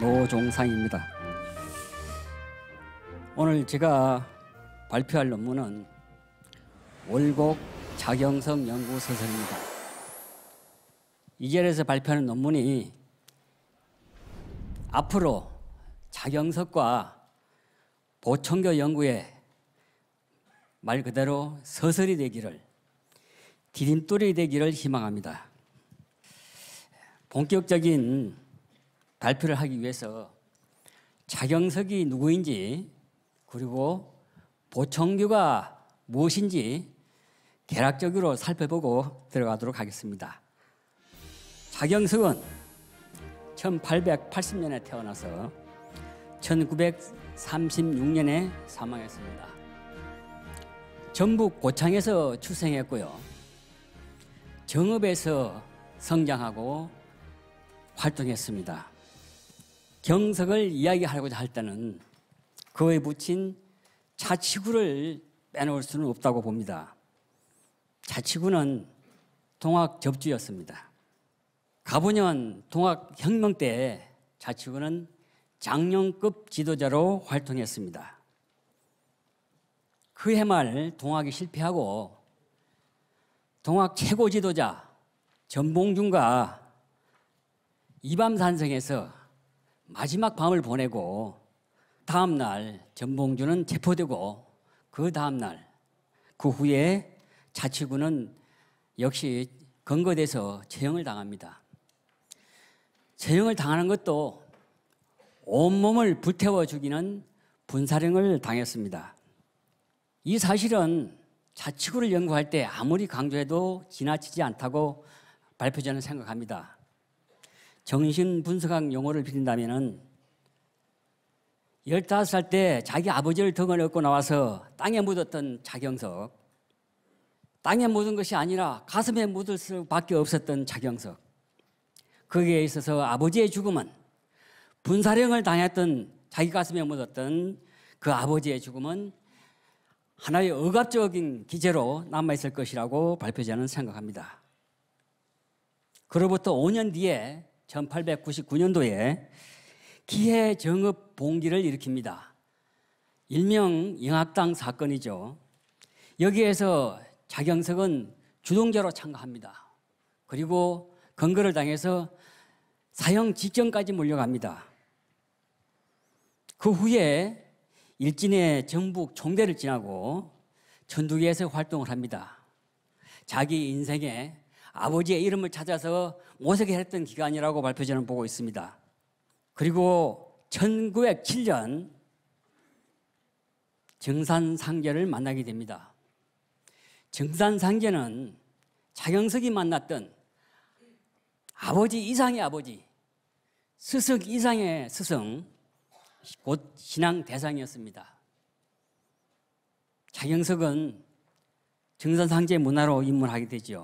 노종상입니다. 오늘 제가 발표할 논문은 월곡 자경성 연구 소설입니다. 이절에서 발표하는 논문이 앞으로 자경석과 보청교 연구의 말 그대로 서설이 되기를 디딤돌이 되기를 희망합니다. 본격적인 발표를 하기 위해서 자경석이 누구인지 그리고 보청규가 무엇인지 개략적으로 살펴보고 들어가도록 하겠습니다. 자경석은 1880년에 태어나서 1936년에 사망했습니다. 전북 고창에서 출생했고요. 정읍에서 성장하고 활동했습니다. 경석을 이야기하고자 할 때는 그에 붙인 자치구를 빼놓을 수는 없다고 봅니다. 자치구는 동학 접주였습니다. 가보년 동학 혁명 때 자치구는 장령급 지도자로 활동했습니다. 그 해말 동학이 실패하고 동학 최고 지도자 전봉준과 이밤산성에서 마지막 밤을 보내고 다음 날 전봉주는 체포되고 그 다음 날 그 후에 자치구는 역시 근거돼서 처형을 당합니다. 처형을 당하는 것도 온몸을 불태워 죽이는 분사령을 당했습니다. 이 사실은 자치구를 연구할 때 아무리 강조해도 지나치지 않다고 발표자는 생각합니다. 정신 분석학 용어를 빌린다면은 15살 때 자기 아버지를 등을 얻고 나와서 땅에 묻었던 자경석, 땅에 묻은 것이 아니라 가슴에 묻을 수밖에 없었던 자경석. 거기에 있어서 아버지의 죽음은 분사령을 당했던 자기 가슴에 묻었던 그 아버지의 죽음은 하나의 억압적인 기재로 남아있을 것이라고 발표자는 생각합니다. 그로부터 5년 뒤에 1899년도에 기해 정읍 봉기를 일으킵니다. 일명 영학당 사건이죠. 여기에서 자경석은 주동자로 참가합니다. 그리고 건거를 당해서 사형 직전까지 몰려갑니다. 그 후에 일진의 전북 총대를 지나고 천두기에서 활동을 합니다. 자기 인생의 아버지의 이름을 찾아서 모색했던 기간이라고 발표자는 보고 있습니다. 그리고 1907년 정산상제를 만나게 됩니다. 정산상제는 장영석이 만났던 아버지 이상의 아버지, 스승 이상의 스승, 곧 신앙 대상이었습니다. 장영석은 정산상제 문화로 입문하게 되지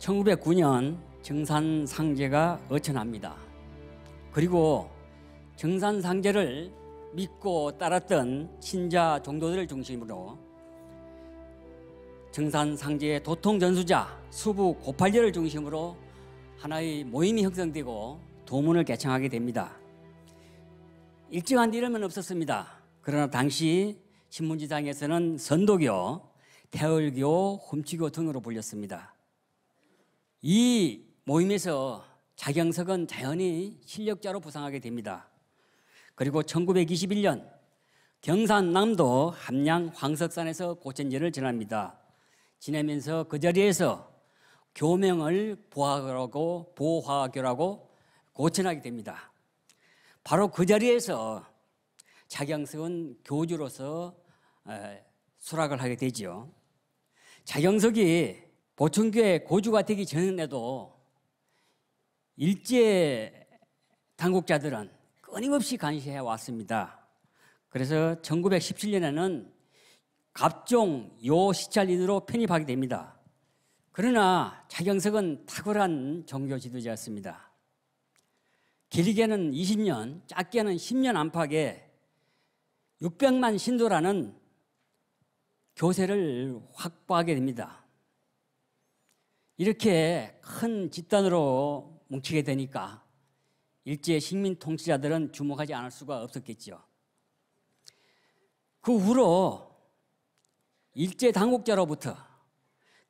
1909년 정산상제가 어천합니다. 그리고 정산상제를 믿고 따랐던 신자 종도들을 중심으로 정산상제의 도통전수자 수부 고팔려를 중심으로 하나의 모임이 형성되고 도문을 개창하게 됩니다. 일정한 이름은 없었습니다. 그러나 당시 신문지상에서는 선도교, 태월교, 훔치교 등으로 불렸습니다. 이 모임에서 자경석은 자연히 실력자로 부상하게 됩니다. 그리고 1921년 경산남도 함양 황석산에서 고천절을 지납니다. 지내면서 그 자리에서 교명을 보화하라고 보화교라고 고천하게 됩니다. 바로 그 자리에서 자경석은 교주로서 수락을 하게 되지요. 자경석이 고천교회 고주가 되기 전에도 일제 당국자들은 끊임없이 간시해 왔습니다. 그래서 1917년에는 갑종 요시찰린으로 편입하게 됩니다. 그러나 차경석은 탁월한 종교 지도자였습니다. 길게는 20년, 짧게는 10년 안팎에 600만 신도라는 교세를 확보하게 됩니다. 이렇게 큰 집단으로 뭉치게 되니까 일제 식민 통치자들은 주목하지 않을 수가 없었겠지요. 그 후로 일제 당국자로부터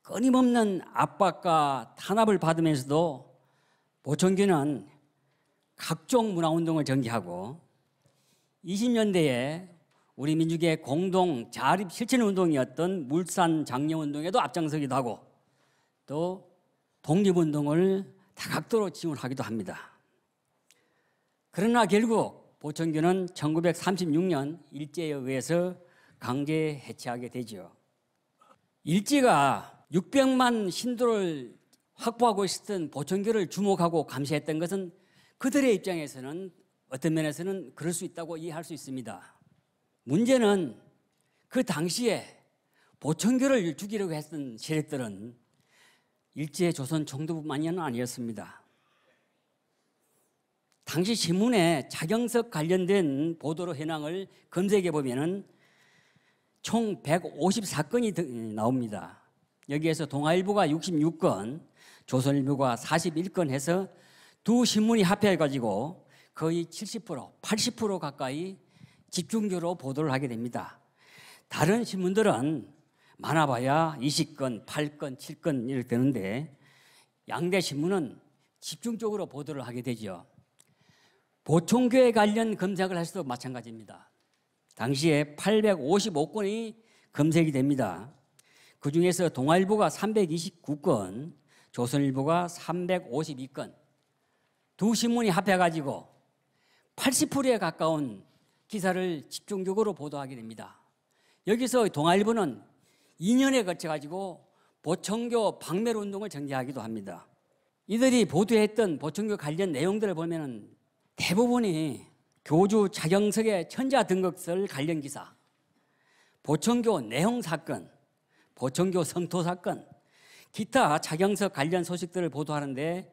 끊임없는 압박과 탄압을 받으면서도 보청기는 각종 문화운동을 전개하고 20년대에 우리 민족의 공동 자립 실천 운동이었던 물산 장려 운동에도 앞장서기도 하고 또 독립운동을 다각도로 지원하기도 합니다. 그러나 결국 보천교는 1936년 일제에 의해서 강제 해체하게 되죠. 일제가 600만 신도를 확보하고 있었던 보천교를 주목하고 감시했던 것은 그들의 입장에서는 어떤 면에서는 그럴 수 있다고 이해할 수 있습니다. 문제는 그 당시에 보천교를 죽이려고 했던 세력들은 일제 조선 정도뿐만이 아니었습니다. 당시 신문에 자경석 관련된 보도로 현황을 검색해 보면은 총 154건이 나옵니다. 여기에서 동아일보가 66건, 조선일보가 41건 해서 두 신문이 합해 가지고 거의 70%, 80% 가까이 집중적으로 보도를 하게 됩니다. 다른 신문들은 많아봐야 20건, 8건, 7건 이렇게 되는데 양대 신문은 집중적으로 보도를 하게 되죠. 보총교회 관련 검색을 할 수도 마찬가지입니다. 당시에 855건이 검색이 됩니다. 그 중에서 동아일보가 329건, 조선일보가 352건, 두 신문이 합해가지고 80%에 가까운 기사를 집중적으로 보도하게 됩니다. 여기서 동아일보는 2년에 걸쳐 가지고 보청교 박멸 운동을 전개하기도 합니다. 이들이 보도했던 보청교 관련 내용들을 보면 대부분이 교주 자경석의 천자 등극설 관련 기사, 보청교 내홍 사건, 보청교 성토 사건, 기타 자경석 관련 소식들을 보도하는데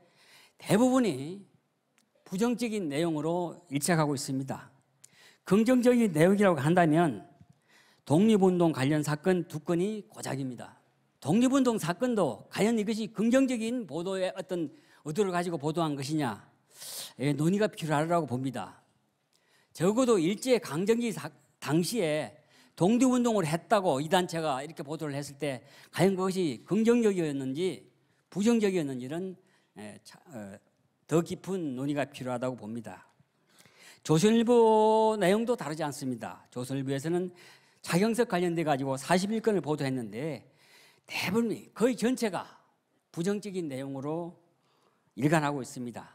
대부분이 부정적인 내용으로 일착하고 있습니다. 긍정적인 내용이라고 한다면 독립운동 관련 사건 두 건이 고작입니다. 독립운동 사건도 과연 이것이 긍정적인 보도의 어떤 의도를 가지고 보도한 것이냐 논의가 필요하라고 봅니다. 적어도 일제 강점기 당시에 독립운동을 했다고 이 단체가 이렇게 보도를 했을 때 과연 그것이 긍정적이었는지 부정적이었는지는 어, 더 깊은 논의가 필요하다고 봅니다. 조선일보 내용도 다르지 않습니다. 조선일보에서는 박경석 관련돼 가지고 41건을 보도했는데 대부분 거의 전체가 부정적인 내용으로 일관하고 있습니다.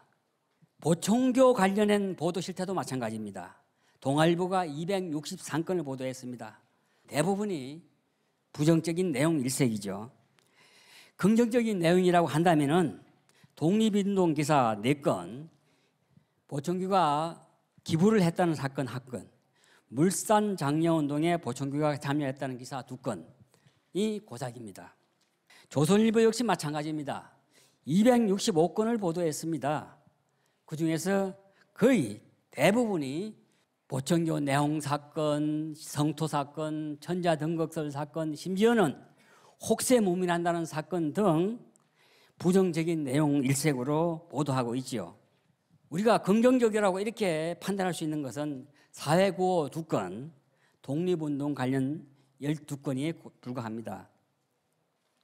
보청교 관련된 보도 실태도 마찬가지입니다. 동아일보가 263건을 보도했습니다. 대부분이 부정적인 내용 일색이죠. 긍정적인 내용이라고 한다면은 독립운동 기사 4건, 보청규가 기부를 했다는 사건 1건, 물산 장려 운동에 보청규가 참여했다는 기사 두 건이 고작입니다. 조선일보 역시 마찬가지입니다. 265건을 보도했습니다. 그 중에서 거의 대부분이 보청교 내홍 사건, 성토 사건, 천자 등극설 사건, 심지어는 혹세 무민한다는 사건 등 부정적인 내용 일색으로 보도하고 있지요. 우리가 긍정적이라고 이렇게 판단할 수 있는 것은 사회고호 2건, 독립운동 관련 12건이 불과합니다.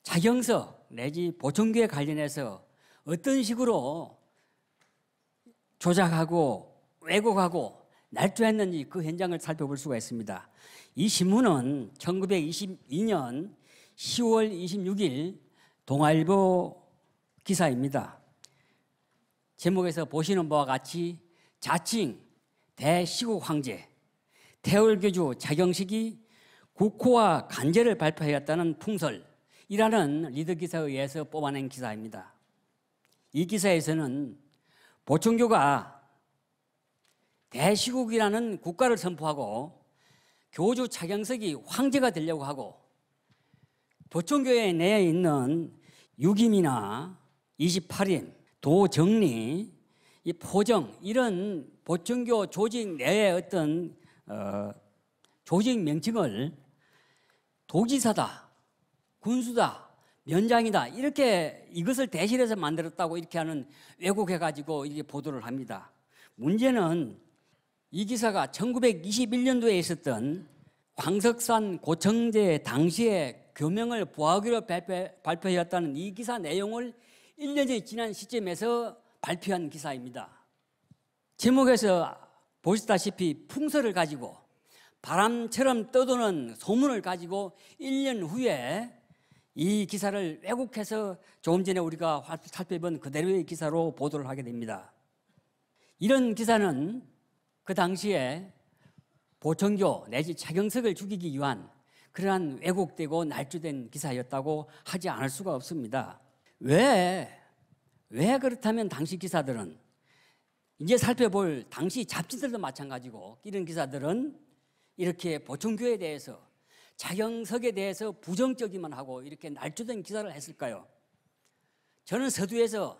자경석 내지 보청교에 관련해서 어떤 식으로 조작하고 왜곡하고 날조했는지 그 현장을 살펴볼 수가 있습니다. 이 신문은 1922년 10월 26일 동아일보 기사입니다. 제목에서 보시는 바와 같이 자칭 대시국 황제 태월교주 자경식이 국호와 간제를 발표하였다는 풍설이라는 리더 기사에 의해서 뽑아낸 기사입니다. 이 기사에서는 보청교가 대시국이라는 국가를 선포하고 교주 차경석이 황제가 되려고 하고 보청교회 내에 있는 유김이나 28임, 도정리, 포정 이런 보충교 조직 내에 어떤 어, 조직 명칭을 도지사다, 군수다, 면장이다 이렇게 이것을 대신해서 만들었다고 이렇게 하는 왜곡해 가지고 이게 보도를 합니다. 문제는 이 기사가 1921년도에 있었던 광석산 고청제 당시의 교명을 보하기로 발표하였다는 이 기사 내용을 1년이 지난 시점에서 발표한 기사입니다. 제목에서 보시다시피 풍설을 가지고 바람처럼 떠도는 소문을 가지고 1년 후에 이 기사를 왜곡해서 조금 전에 우리가 살펴본 그대로의 기사로 보도를 하게 됩니다. 이런 기사는 그 당시에 보청교 내지 차경석을 죽이기 위한 그러한 왜곡되고 날조된 기사였다고 하지 않을 수가 없습니다. 왜, 왜 그렇다면 당시 기사들은 이제 살펴볼 당시 잡지들도 마찬가지고 이런 기사들은 이렇게 보청교에 대해서 자경석에 대해서 부정적이만 하고 이렇게 날조된 기사를 했을까요? 저는 서두에서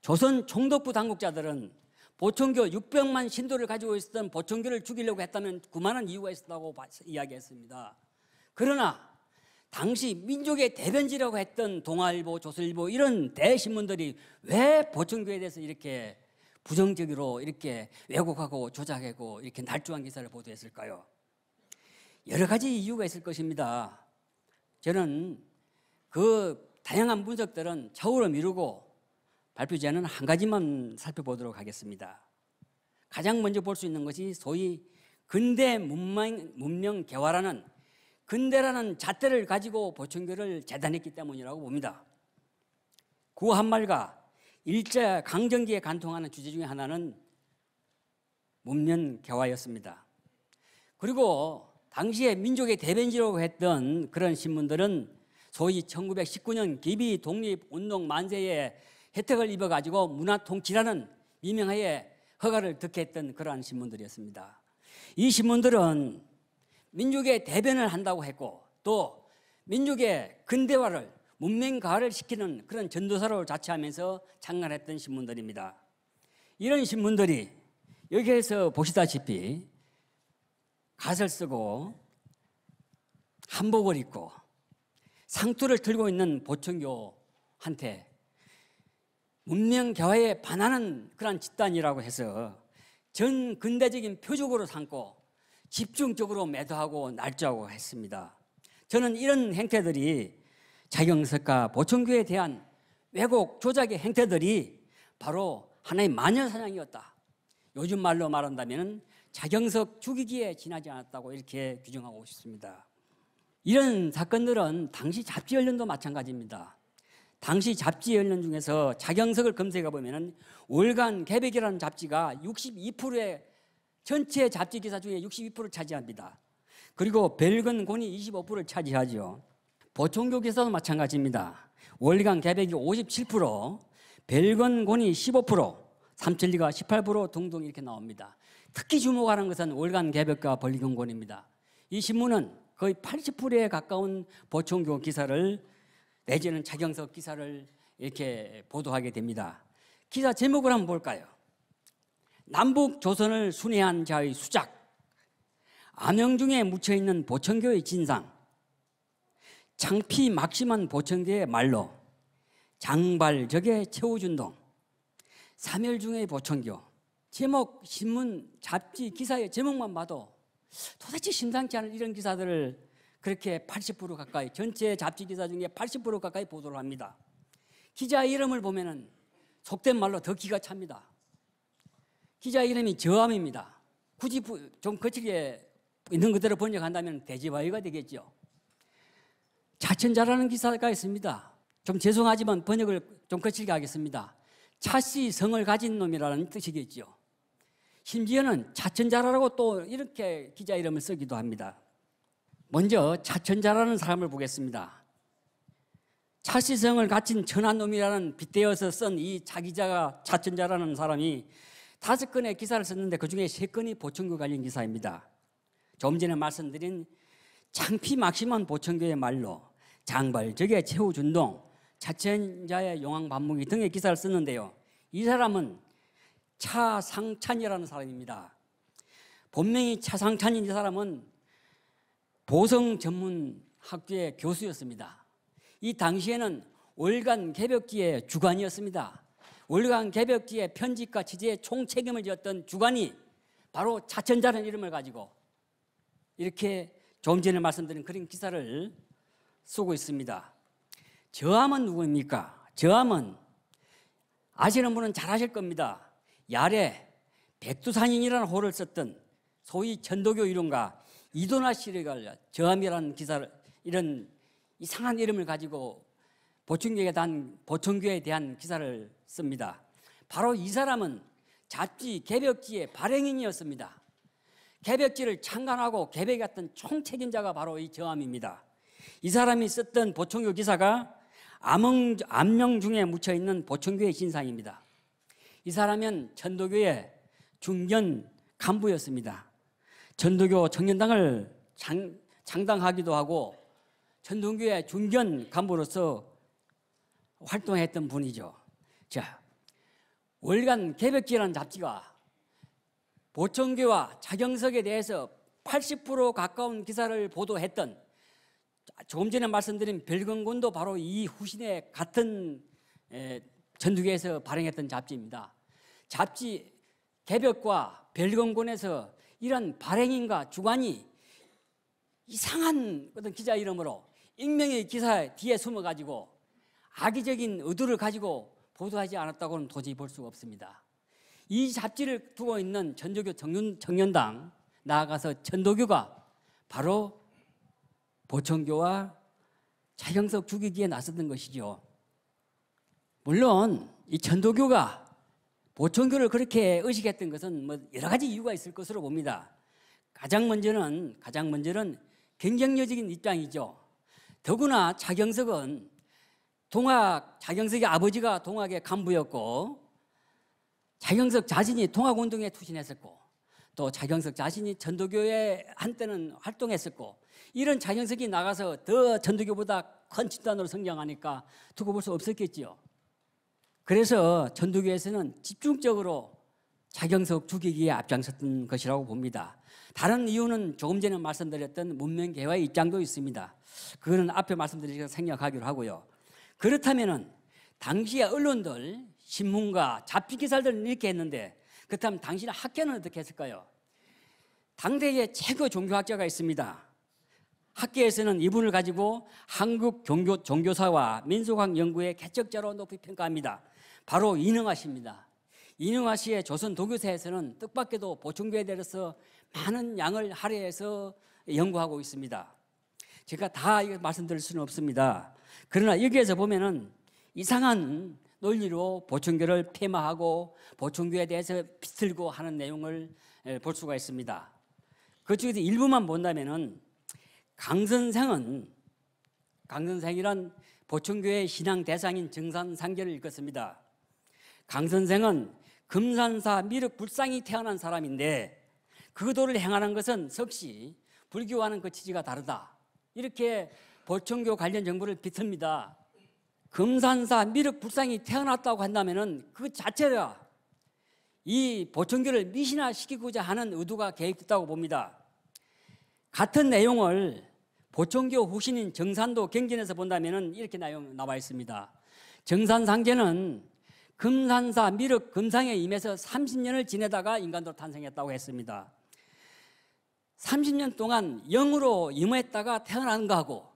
조선 총독부 당국자들은 보청교 600만 신도를 가지고 있었던 보청교를 죽이려고 했다면 그만한 이유가 있었다고 이야기했습니다. 그러나 당시 민족의 대변지라고 했던 동아일보, 조선일보 이런 대신문들이 왜 보청교에 대해서 이렇게 부정적으로 이렇게 왜곡하고 조작하고 이렇게 날조한 기사를 보도했을까요? 여러 가지 이유가 있을 것입니다. 저는 그 다양한 분석들은 좌우로 미루고 발표제는 한 가지만 살펴보도록 하겠습니다. 가장 먼저 볼 수 있는 것이 소위 근대 문명, 문명 개화라는 근대라는 잣대를 가지고 보충교를 재단했기 때문이라고 봅니다. 구한말과 일제 강점기에 간통하는 주제 중에 하나는 문면 개화였습니다. 그리고 당시에 민족의 대변지라고 했던 그런 신문들은 소위 1919년 기비 독립 운동 만세의 혜택을 입어 가지고 문화 통치라는 미명하에 허가를 듣게 했던 그러한 신문들이었습니다. 이 신문들은 민족의 대변을 한다고 했고 또 민족의 근대화를 문맹가를 시키는 그런 전도사로 자처하면서 장간했던 신문들입니다. 이런 신문들이 여기에서 보시다시피 갓을 쓰고 한복을 입고 상투를 들고 있는 보청교한테 문명개화에 반하는 그러 집단이라고 해서 전 근대적인 표적으로 삼고 집중적으로 매도하고 날조하고 했습니다. 저는 이런 행태들이 자경석과 보청교에 대한 왜곡 조작의 행태들이 바로 하나의 마녀사냥이었다. 요즘 말로 말한다면 자경석 죽이기에 지나지 않았다고 이렇게 규정하고 싶습니다. 이런 사건들은 당시 잡지 언론도 마찬가지입니다. 당시 잡지 언론 중에서 자경석을 검색해 보면 월간 개백이라는 잡지가 62%의 전체 잡지 기사 중에 62%를 차지합니다. 그리고 별건 곤이 25%를 차지하죠. 보통교에서도 마찬가지입니다. 월간 개백이 57%, 벨건곤이 15%, 삼천리가 18% 등등 이렇게 나옵니다. 특히 주목하는 것은 월간 개백과 벌리곤입니다이 신문은 거의 80%에 가까운 보청교 기사를 내지는 자경석 기사를 이렇게 보도하게 됩니다. 기사 제목을 한번 볼까요? 남북 조선을 순회한 자의 수작. 암영 중에 묻혀 있는 보청교의 진상. 장피 막심한 보청계의 말로 장발적의 최우준동 3열 중의 보청교 제목 신문 잡지 기사의 제목만 봐도 도대체 심상치 않은 이런 기사들을 그렇게 80% 가까이 전체 잡지 기사 중에 80% 가까이 보도를 합니다. 기자 이름을 보면은 속된 말로 더 기가 찹니다. 기자 이름이 저함입니다. 굳이 좀 거칠게 있는 그대로 번역한다면 대지바위가 되겠죠. 차천자라는 기사가 있습니다. 좀 죄송하지만 번역을 좀 거칠게 하겠습니다. 차씨 성을 가진 놈이라는 뜻이겠죠. 심지어는 차천자라고 또 이렇게 기자 이름을 쓰기도 합니다. 먼저 차천자라는 사람을 보겠습니다. 차시성을 갖춘 천한 놈이라는 빗대어서 쓴이 자기자가 차천자라는 사람이 다섯 건의 기사를 썼는데 그 중에 세 건이 보청구 관련 기사입니다. 좀 전에 말씀드린 창피 막심한 보청교의 말로 장발적의 최후준동, 차천자의 용왕반목이 등의 기사를 썼는데요. 이 사람은 차상찬이라는 사람입니다. 본명이 차상찬인 이 사람은 보성 전문 학교의 교수였습니다. 이 당시에는 월간 개벽기의 주관이었습니다. 월간 개벽기의 편집과 취재에 총책임을 지었던 주관이 바로 차천자라는 이름을 가지고 이렇게 조금 전에 말씀드린 그런 기사를 쓰고 있습니다. 저함은 누구입니까? 저함은 아시는 분은 잘 아실 겁니다. 야래 백두산인이라는 호를 썼던 소위 전도교 이론가 이도나 씨가 저함이라는 기사를 이런 이상한 이름을 가지고 보충교에 대한 보충교에 대한 기사를 씁니다. 바로 이 사람은 잡지 개벽지의 발행인이었습니다. 개벽지를 창간하고 개벽었던 총책임자가 바로 이 저함입니다. 이 사람이 썼던 보청교 기사가 암흥, 암명 중에 묻혀 있는 보청교의 신상입니다. 이 사람은 전도교의 중견 간부였습니다. 전도교 청년당을 장, 장당하기도 하고 전동교의 중견 간부로서 활동했던 분이죠. 자, 월간 개벽지라는 잡지가 보청기와 자경석에 대해서 80% 가까운 기사를 보도했던 조금 전에 말씀드린 별건군도 바로 이 후신의 같은 전두기에서 발행했던 잡지입니다. 잡지 개벽과 별건군에서 이런 발행인과 주관이 이상한 어떤 기자 이름으로 익명의 기사 뒤에 숨어가지고 악의적인 의도를 가지고 보도하지 않았다고는 도저히 볼 수가 없습니다. 이 잡지를 두고 있는 전조교 청년, 청년당 나아가서 전도교가 바로 보청교와 차경석 죽이기에 나섰던 것이죠. 물론 이 전도교가 보청교를 그렇게 의식했던 것은 뭐 여러 가지 이유가 있을 것으로 봅니다. 가장 먼저는 가장 먼저는 경쟁력적인 입장이죠. 더구나 차경석은 동학 차경석의 아버지가 동학의 간부였고 자경석 자신이 통합운동에 투신했었고 또 자경석 자신이 전도교에 한때는 활동했었고 이런 자경석이 나가서 더 전도교보다 큰 집단으로 성장하니까 두고 볼 수 없었겠지요. 그래서 전도교에서는 집중적으로 자경석 죽이기에 앞장섰던 것이라고 봅니다. 다른 이유는 조금 전에 말씀드렸던 문명개화의 입장도 있습니다. 그거는 앞에 말씀드리기가 생략하기로 하고요. 그렇다면은 당시의 언론들 신문과 잡지 기사들은 이렇게 했는데 그렇다면 당신의 학계는 어떻게 했을까요? 당대의 최고 종교학자가 있습니다. 학계에서는 이분을 가지고 한국 종교, 사와 민속학 연구의 개척자로 높이 평가합니다. 바로 이능화 씨입니다. 이능화 씨의 조선 도교사에서는 뜻밖에도 보충교에 대해서 많은 양을 할애해서 연구하고 있습니다. 제가 다 말씀드릴 수는 없습니다. 그러나 여기에서 보면은 이상한 논리로 보충교를 폐마하고 보충교에 대해서 비틀고 하는 내용을 볼 수가 있습니다. 그쪽에서 일부만 본다면은 강선생은 강선생이란 보충교의 신앙 대상인 증산상계를 읽었습니다. 강선생은 금산사 미륵 불상이 태어난 사람인데 그 도를 행하는 것은 석시 불교와는 그 취지가 다르다. 이렇게 보청교 관련 정보를 비틀니다. 금산사 미륵불상이 태어났다고 한다면 그 자체가 이 보청교를 미신화시키고자 하는 의도가 계획됐다고 봅니다. 같은 내용을 보청교 후신인 정산도 경전에서 본다면 이렇게 내용 나와 있습니다. 정산상제는 금산사 미륵 금상에 임해서 30년을 지내다가 인간도 탄생했다고 했습니다. 30년 동안 영으로 임했다가 태어난 거하고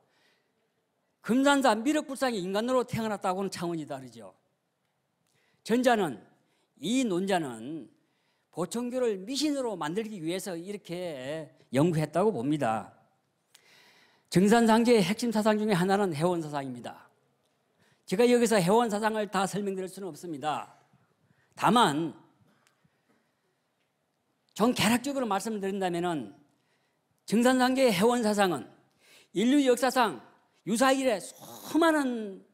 금산사 미륵불상이 인간으로 태어났다고는 차원이 다르죠. 전자는 이 논자는 보청교를 미신으로 만들기 위해서 이렇게 연구했다고 봅니다. 정산상제의 핵심 사상 중에 하나는 해원 사상입니다. 제가 여기서 해원 사상을 다 설명드릴 수는 없습니다. 다만 좀 개략적으로 말씀드린다면은 산상제의 해원 사상은 인류 역사상 유사일에 수많은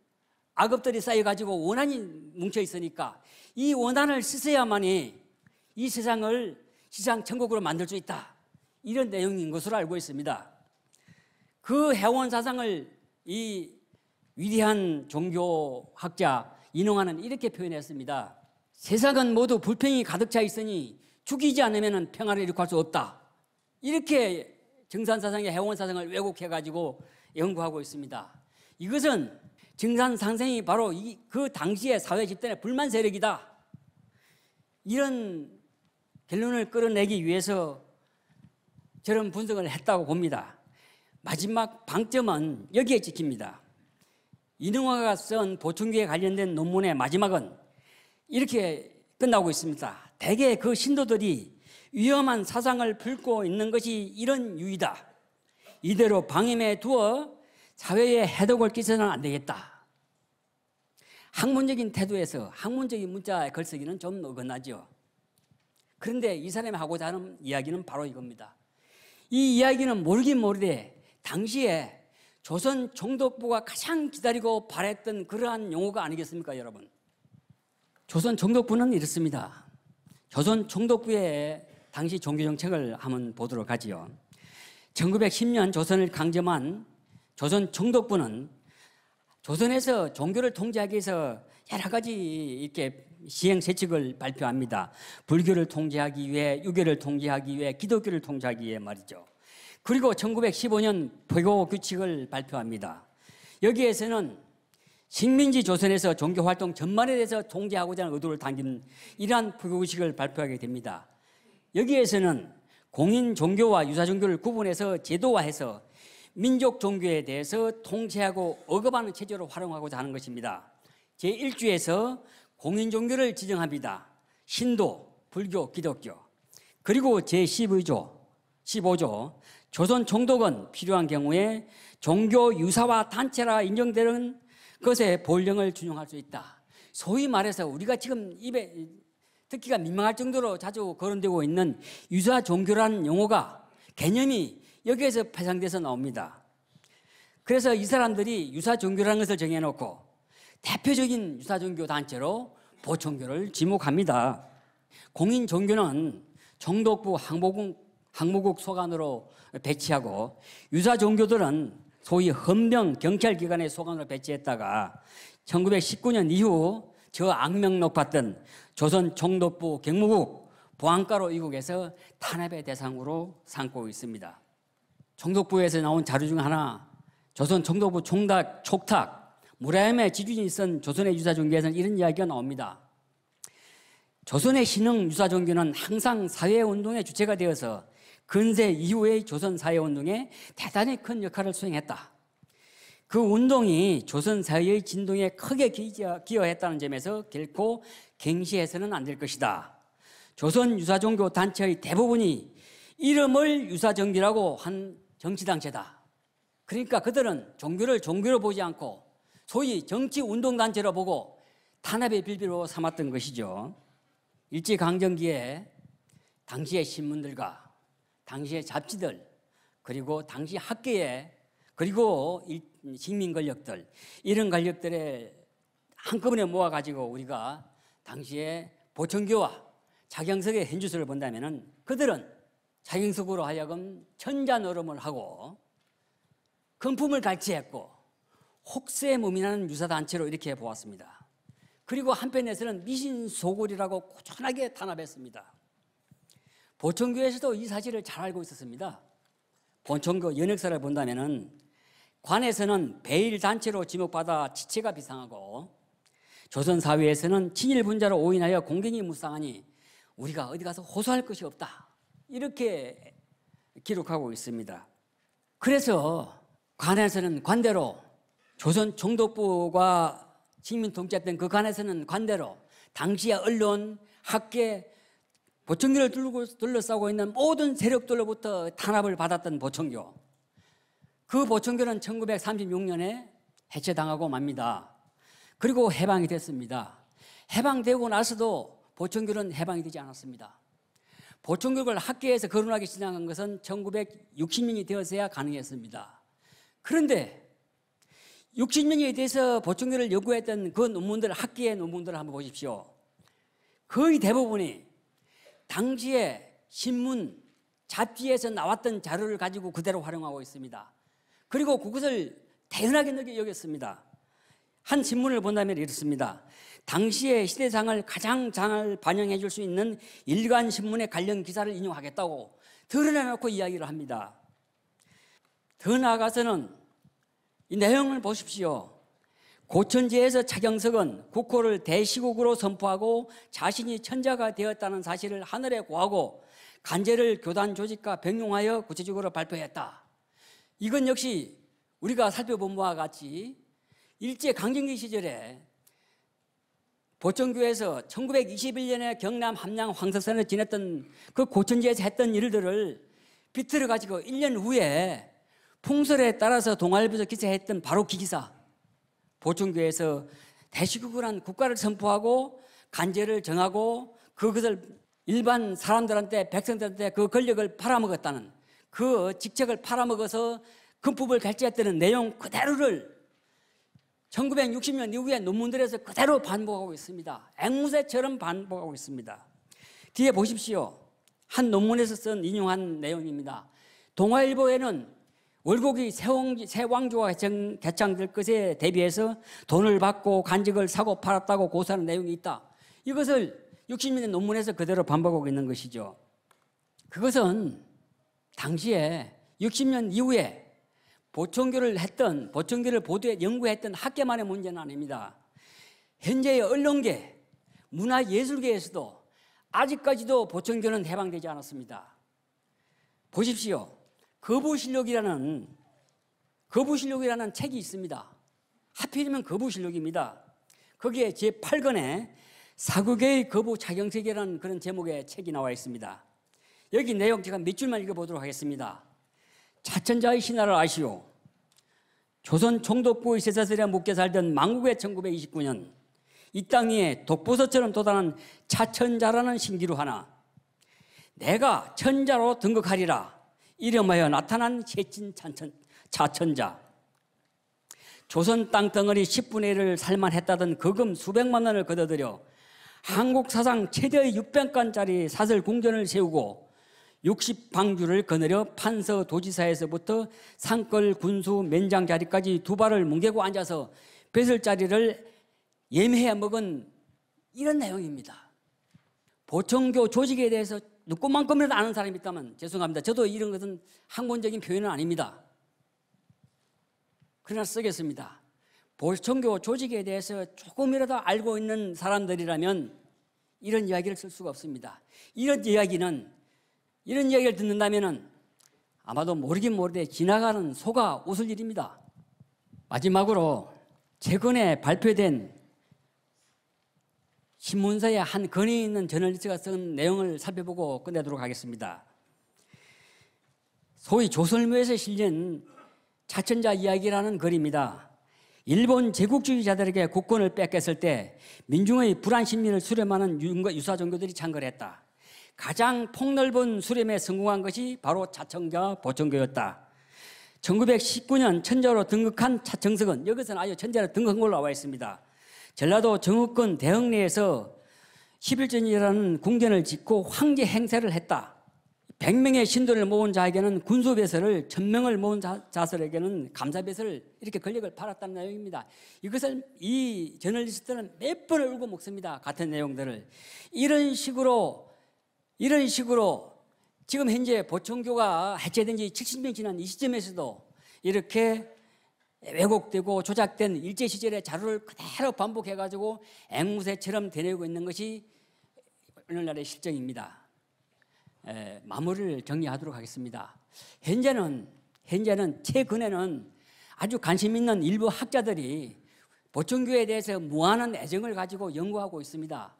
악업들이 쌓여가지고 원한이 뭉쳐 있으니까 이 원한을 씻어야만이 이 세상을 시장 천국으로 만들 수 있다. 이런 내용인 것으로 알고 있습니다. 그 해원 사상을 이 위대한 종교학자 인용하는 이렇게 표현했습니다. 세상은 모두 불평이 가득 차 있으니 죽이지 않으면 평화를 이룩할 수 없다. 이렇게 정산사상의 해원 사상을 왜곡해가지고 연구하고 있습니다. 이것은 증산 상생이 바로 이, 그 당시의 사회 집단의 불만 세력이다. 이런 결론을 끌어내기 위해서 저런 분석을 했다고 봅니다. 마지막 방점은 여기에 찍힙니다. 이능화가 쓴 보충기에 관련된 논문의 마지막은 이렇게 끝나고 있습니다. 대개 그 신도들이 위험한 사상을 풀고 있는 것이 이런 유의다. 이대로 방임해 두어 사회에 해독을 끼쳐서는 안 되겠다. 학문적인 태도에서 학문적인 문자의 글쓰기는 좀 어긋나죠. 그런데 이 사람이 하고자 하는 이야기는 바로 이겁니다. 이 이야기는 모르긴 모르되 당시에 조선 정독부가 가장 기다리고 바랬던 그러한 용어가 아니겠습니까, 여러분? 조선 정독부는 이렇습니다. 조선 정독부의 당시 종교 정책을 한번 보도록 하지요. 1910년 조선을 강점한 조선 총독부는 조선에서 종교를 통제하기 위해서 여러 가지 이렇게 시행 세칙을 발표합니다. 불교를 통제하기 위해, 유교를 통제하기 위해, 기독교를 통제하기 위해 말이죠. 그리고 1915년 포교 규칙을 발표합니다. 여기에서는 식민지 조선에서 종교 활동 전반에 대해서 통제하고자 하는 의도를 담긴 이러한 포교 규칙을 발표하게 됩니다. 여기에서는 공인 종교와 유사 종교를 구분해서 제도화해서 민족 종교에 대해서 통제하고 억압하는 체제로 활용하고자 하는 것입니다. 제1주에서 공인 종교를 지정합니다. 신도, 불교, 기독교. 그리고 제12조, 15조 조선 총독은 필요한 경우에 종교 유사와 단체라 인정되는 것의 본령을 준용할 수 있다. 소위 말해서 우리가 지금 입에 특기가 민망할 정도로 자주 거론되고 있는 유사 종교란 용어가 개념이 여기에서 파생돼서 나옵니다. 그래서 이 사람들이 유사 종교라는 것을 정해놓고 대표적인 유사 종교 단체로 보청교를 지목합니다. 공인 종교는 정독부 항복국, 항무국 소관으로 배치하고 유사 종교들은 소위 헌병 경찰기관의 소관으로 배치했다가 1919년 이후 저악명높았던 조선 총독부 경무국 보안가로 이국에서 탄압의 대상으로 삼고 있습니다. 총독부에서 나온 자료 중 하나 조선 총독부 총탁 촉탁 무라임의 지주이쓴 조선의 유사 종교에서는 이런 이야기가 나옵니다. 조선의 신흥 유사 종교는 항상 사회 운동의 주체가 되어서 근세 이후의 조선 사회 운동에 대단히 큰 역할을 수행했다. 그 운동이 조선사회의 진동에 크게 기여했다는 점에서 결코 갱시해서는 안 될 것이다. 조선 유사종교 단체의 대부분이 이름을 유사정기라고 한 정치단체다. 그러니까 그들은 종교를 종교로 보지 않고 소위 정치운동단체로 보고 탄압의 빌비로 삼았던 것이죠. 일제강점기에 당시의 신문들과 당시의 잡지들 그리고 당시 학계에 그리고 식민 권력들 이런 권력들에 한꺼번에 모아 가지고 우리가 당시에 보청교와 자경석의 현주소를 본다면은 그들은 자경석으로 하여금 천자 노름을 하고 금품을 갈취했고 혹세 무민하는 유사 단체로 이렇게 보았습니다. 그리고 한편에서는 미신 소굴이라고 꾸준하게 탄압했습니다. 보청교에서도이 사실을 잘 알고 있었습니다. 보청교 연역사를 본다면은 관에서는 배일 단체로 지목받아 지체가 비상하고 조선 사회에서는 친일 분자로 오인하여 공경이 무쌍하니 우리가 어디 가서 호소할 것이 없다. 이렇게 기록하고 있습니다. 그래서 관에서는 관대로 조선 총독부가 식민 통제했던 그 관에서는 관대로 당시의 언론, 학계, 보청교를 둘러싸고 있는 모든 세력들로부터 탄압을 받았던 보청교 그보청교는 1936년에 해체당하고 맙니다. 그리고 해방이 됐습니다. 해방되고 나서도 보청교는 해방이 되지 않았습니다. 보청교를 학계에서 거론하기 시작한 것은 1960년이 되어서야 가능했습니다. 그런데 60년에 대해서 보청교를요구했던그 논문들, 학계의 논문들을 한번 보십시오. 거의 대부분이 당시에 신문, 잡지에서 나왔던 자료를 가지고 그대로 활용하고 있습니다. 그리고 그것을 대단하게 여겼습니다. 한 신문을 본다면 이렇습니다. 당시의 시대상을 가장 잘 반영해 줄 수 있는 일간 신문의 관련 기사를 인용하겠다고 드러내놓고 이야기를 합니다. 더 나아가서는 이 내용을 보십시오. 고천지에서 차경석은 국호를 대시국으로 선포하고 자신이 천자가 되었다는 사실을 하늘에 고하고 간제를 교단 조직과 병용하여 구체적으로 발표했다. 이건 역시 우리가 살펴본 바와 같이 일제 강점기 시절에 보천교에서 1921년에 경남 함양 황석산에 지냈던 그 고천지에서 했던 일들을 비틀어 가지고 1년 후에 풍설에 따라서 동아일보에서 기사했던 바로 기 기사 보천교에서 대시국을한 국가를 선포하고 간제를 정하고 그것을 일반 사람들한테 백성들한테 그 권력을 팔아먹었다는 그 직책을 팔아먹어서 금품을 결제했다는 내용 그대로를 1960년 이후에 논문들에서 그대로 반복하고 있습니다. 앵무새처럼 반복하고 있습니다. 뒤에 보십시오. 한 논문에서 쓴 인용한 내용입니다. 동아일보에는 월곡이 새왕조가 개창될 것에 대비해서 돈을 받고 간직을 사고 팔았다고 고소하는 내용이 있다. 이것을 60년의 논문에서 그대로 반복하고 있는 것이죠. 그것은 당시에 60년 이후에 보청교를 했던 보청교를 보도해 연구했던 학계만의 문제는 아닙니다. 현재의 언론계, 문화예술계에서도 아직까지도 보청교는 해방되지 않았습니다. 보십시오. 거부실록이라는 거부실록이라는 책이 있습니다. 하필이면 거부실록입니다. 거기에 제 8권에 사극의 거부 자경세계라는 그런 제목의 책이 나와 있습니다. 여기 내용 제가 몇 줄만 읽어보도록 하겠습니다. 차천자의 신화를 아시오. 조선 총독부의 제사슬에 묵게 살던 망국의 1929년 이 땅 위에 독보서처럼 도단한 차천자라는 신기루 하나 내가 천자로 등극하리라 이름하여 나타난 세친 찬천, 차천자 조선 땅덩어리 10분의 1을 살만했다던 거금 수백만 원을 거둬들여 한국 사상 최대의 600건짜리 사슬 궁전을 세우고 60방주를 거느려 판서 도지사에서부터 상걸 군수 면장 자리까지 두 발을 뭉개고 앉아서 벼슬 자리를 예매해 먹은 이런 내용입니다. 보청교 조직에 대해서 누구만큼이라도 아는 사람이 있다면 죄송합니다. 저도 이런 것은 학문적인 표현은 아닙니다. 그러나 쓰겠습니다. 보청교 조직에 대해서 조금이라도 알고 있는 사람들이라면 이런 이야기를 쓸 수가 없습니다. 이런 이야기는 이런 이야기를 듣는다면 아마도 모르긴 모르되 지나가는 소가 웃을 일입니다. 마지막으로 최근에 발표된 신문사의 한 건의 있는 저널리스트가 쓴 내용을 살펴보고 끝내도록 하겠습니다. 소위 조선묘에서 실린 차천자 이야기라는 글입니다. 일본 제국주의자들에게 국권을 뺏겼을 때 민중의 불안 심리를 수렴하는 유사 종교들이 창궐했다. 가장 폭넓은 수렴에 성공한 것이 바로 차청자 보청교였다. 1919년 천자로 등극한 차청석은 여기서는 아주 천자로 등극한 걸로 나와 있습니다. 전라도 정읍권 대흥리에서 11전이라는 궁전을 짓고 황제 행세를 했다. 100명의 신도를 모은 자에게는 군수 배설을 1000명을 모은 자, 설에게는 감사 배설을 이렇게 권력을 팔았다는 내용입니다. 이것을 이 저널리스트는 몇 번을 울고 먹습니다. 같은 내용들을. 이런 식으로 이런 식으로 지금 현재 보청교가 해체된 지 70년 지난 이 시점에서도 이렇게 왜곡되고 조작된 일제 시절의 자료를 그대로 반복해 가지고 앵무새처럼 되뇌고 있는 것이 오늘날의 실정입니다. 에, 마무리를 정리하도록 하겠습니다. 현재는 현재는 최근에는 아주 관심 있는 일부 학자들이 보청교에 대해서 무한한 애정을 가지고 연구하고 있습니다.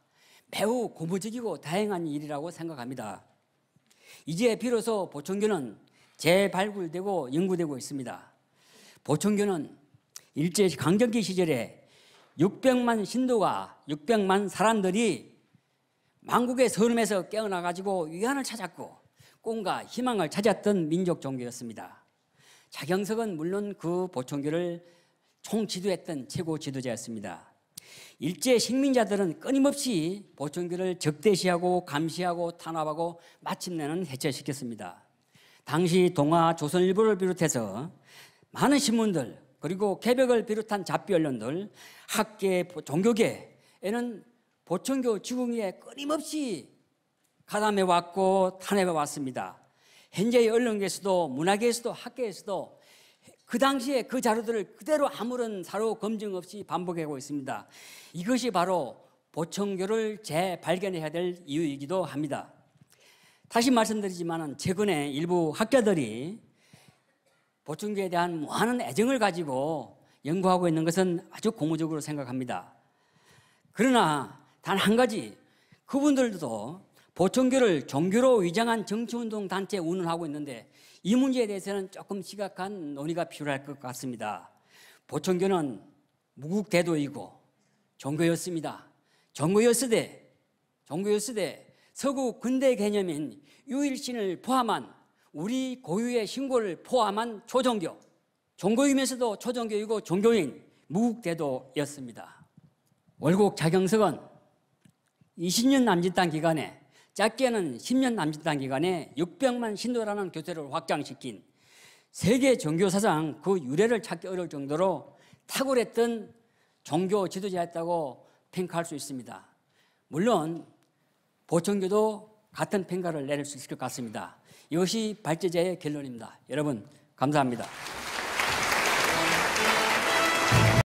매우 고무적이고 다행한 일이라고 생각합니다. 이제 비로소 보청교는 재발굴되고 연구되고 있습니다. 보청교는 일제 강점기 시절에 600만 신도가 600만 사람들이 망국의 서름에서 깨어나 가지고 위안을 찾았고 꿈과 희망을 찾았던 민족 종교였습니다. 자경석은 물론 그 보청교를 총지도했던 최고 지도자였습니다. 일제 식민자들은 끊임없이 보청기를 적대시하고 감시하고 탄압하고 마침내는 해체시켰습니다. 당시 동아 조선일보를 비롯해서 많은 신문들 그리고 개벽을 비롯한 잡비 언론들 학계 종교계에는 보청교 지붕위에 끊임없이 가담해 왔고 탄압해 왔습니다. 현재의 언론계에서도 문화계에서도 학계에서도 그 당시에 그 자료들을 그대로 아무런 사료 검증 없이 반복하고 있습니다. 이것이 바로 보청교를 재발견해야 될 이유이기도 합니다. 다시 말씀드리지만 최근에 일부 학자들이 보청교에 대한 많은 애정을 가지고 연구하고 있는 것은 아주 고무적으로 생각합니다. 그러나 단 한 가지 그분들도 보청교를 종교로 위장한 정치운동 단체 운운하고 있는데 이 문제에 대해서는 조금 심각한 논의가 필요할 것 같습니다. 보청교는 무국대도이고 종교였습니다. 종교였으되 종교였으되 서구 근대 개념인 유일신을 포함한 우리 고유의 신고를 포함한 초종교 종교이면서도 초종교이고 종교인 무국대도였습니다. 월곡 자경석은 20년 남짓한 기간에 짧게는 10년 남짓한 기간에 600만 신도라는 교세를 확장시킨 세계 종교사상 그 유래를 찾기 어려울 정도로 탁월했던 종교 지도자였다고 평가할 수 있습니다. 물론 보청교도 같은 평가를 내릴 수 있을 것 같습니다. 이것이 발제자의 결론입니다. 여러분 감사합니다.